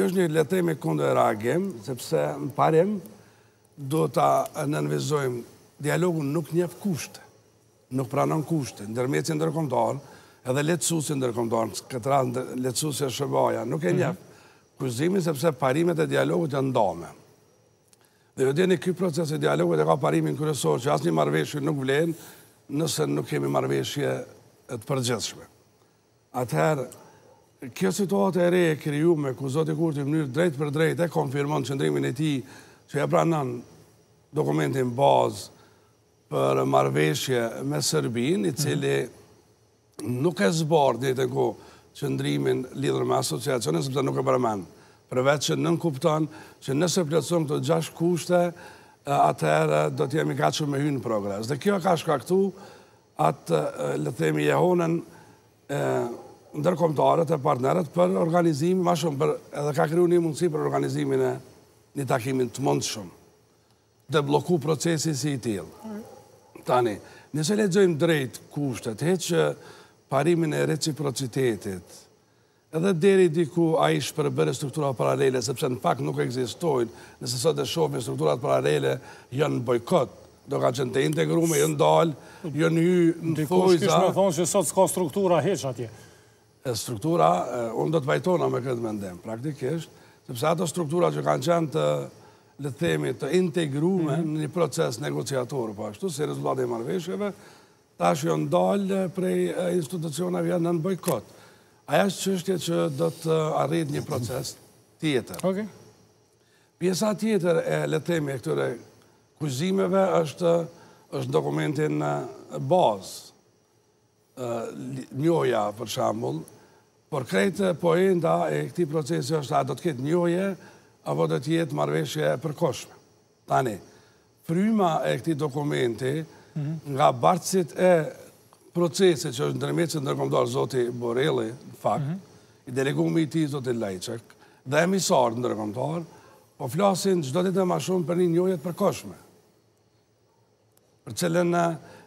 Kjo është një letrim e e reagim, sepse në parim do të nënvizojmë dialogun nuk njef kushte, nuk pranon kushte, ndërmeci ndërkomtar, edhe letësusi ndërkomtar, këtë ratë letësusi e shëbaja, nuk e mhm. njef kushtimi, sepse parimet e dialogut janë ndame. Dhe jo djeni këj proces e dialogut e ka parimin kërësor, që asë një marveshje nuk vlenë, nëse nuk kemi marveshje të përgjithshme. Atëherë, Kjo situatë e re e kriju me ku Zotë Kurti më njërë mënyrë drejt për drejt e konfirmonë qëndrimin e ti që e pranën dokumentin bazë për marveshje me Sërbin, i cili nuk e zbarë dhe të ku qëndrimin lidrë me asociacionës, përta nuk e përmenë. Përveç që nën kuptonë që nëse pletësëm të gjash kushte, atëherë do të jemi kaqë me hynë progres. Dhe kjo ka shkaktu atë, le themi, jehonën ndërkomtarët e partnerët për organizimin, ma shumë, për, edhe ka kryu një mundësi për organizimin e një takimin të mundë shumë, dhe bloku procesin si i tjilë. Tani, nëse le gjojmë drejt kushtet, he që parimin e reciprocitetit, edhe deri diku a ishë për bërë struktura paralele, sepse në fakt nuk eksistojnë, nëse sot e shofi strukturat paralele, janë në bojkot, do ka qenë të integrume, janë jo dalë, janë jo hy në fojza. Dikush kishë me thonë që sot s'ka struktura heq atje struktura, unë do të bajtona me këtë mendem, praktikisht, sepse ato struktura që kanë qenë të le themi, të integrume mhm. në një proces negociatorë, po ashtu, se rezultat e marveshjeve, ta shë jo ndalë prej institucionave janë në në bojkot. Aja është qështje që do të arrit një proces tjetër. Pjesa tjetër e le themi e këtëre kuzimeve është është dokumentin bazë, njoja, për shambull, por krejtë po e e këti procesi është a do të ketë njoje, a do të jetë marveshje e përkoshme. Tani, fryma e këti dokumenti mhm. nga bartësit e procesi që është ndërmecë në nërkomdoar zoti Borelli, në fakt, mhm. i delegumi i ti zoti Lajqek, dhe emisar të nërkomdoar, po flasin gjdo të të ma shumë për një njojët përkoshme. Për cilën,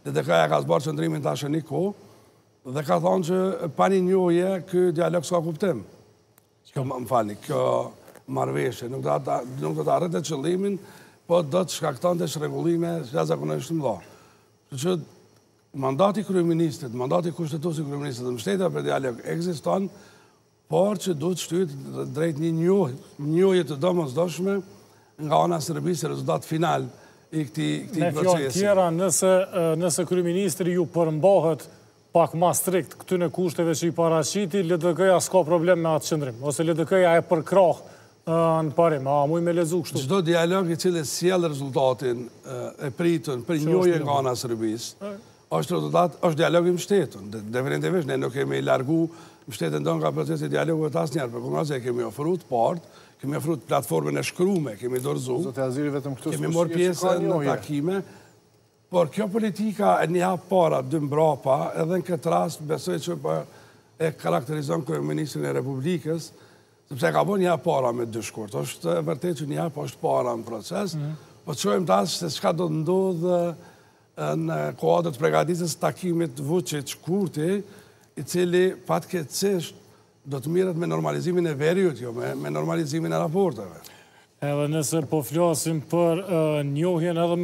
dhe dhe këja ka zbarë qëndrimin të ashe një kohë, Dhe ka thonë që pani njoje, kjo dialog s'ka kuptim. Kjo më më kjo marveshe, nuk do të arrete qëllimin, po do të shkaktan të shregullime që da zakonën shtë më dha. Që që mandati kryeministit, mandati kushtetusi kryeministit dhe mështetja për dialog eksistan, por që du të shtyjt drejt një njoje të domës doshme nga ona sërbisi rezultat final i këti procesi. Në fjallë tjera, nëse kryeministri ju përmbohet pak ma strikt këty në kushteve që i parashiti, LDK-ja s'ka problem me atë qëndrim, ose LDK-ja e përkrah në parim, a muj me lezu kështu? Gjdo dialog i cilë s'jel rezultatin e pritën për njoje nga nga Sërbis, është dialog i mështetën. Definitivisht, ne nuk kemi largu mështetën do nga procesi dialogu e tas njerë, për kongres se kemi ofrut partë, kemi ofrut platformën e shkrume, kemi dorëzu, kemi mor pjesë në takime, Por kjo politika e një hapë para, dë mbrapa, edhe në këtë rast, besoj që për po e karakterizon kërë Ministrin e Republikës, sepse ka bo një hapë para me dy shkurt. Oshtë vërtet që një hapë është para në proces, mhm. po të qojmë tasë se shka do të ndodhë në kohadrët pregatitës takimit vëqit shkurti, i cili patke cisht do të mirët me normalizimin e veriut, jo, me normalizimin e raporteve. Edhe nëse po flasim për njohjen edhe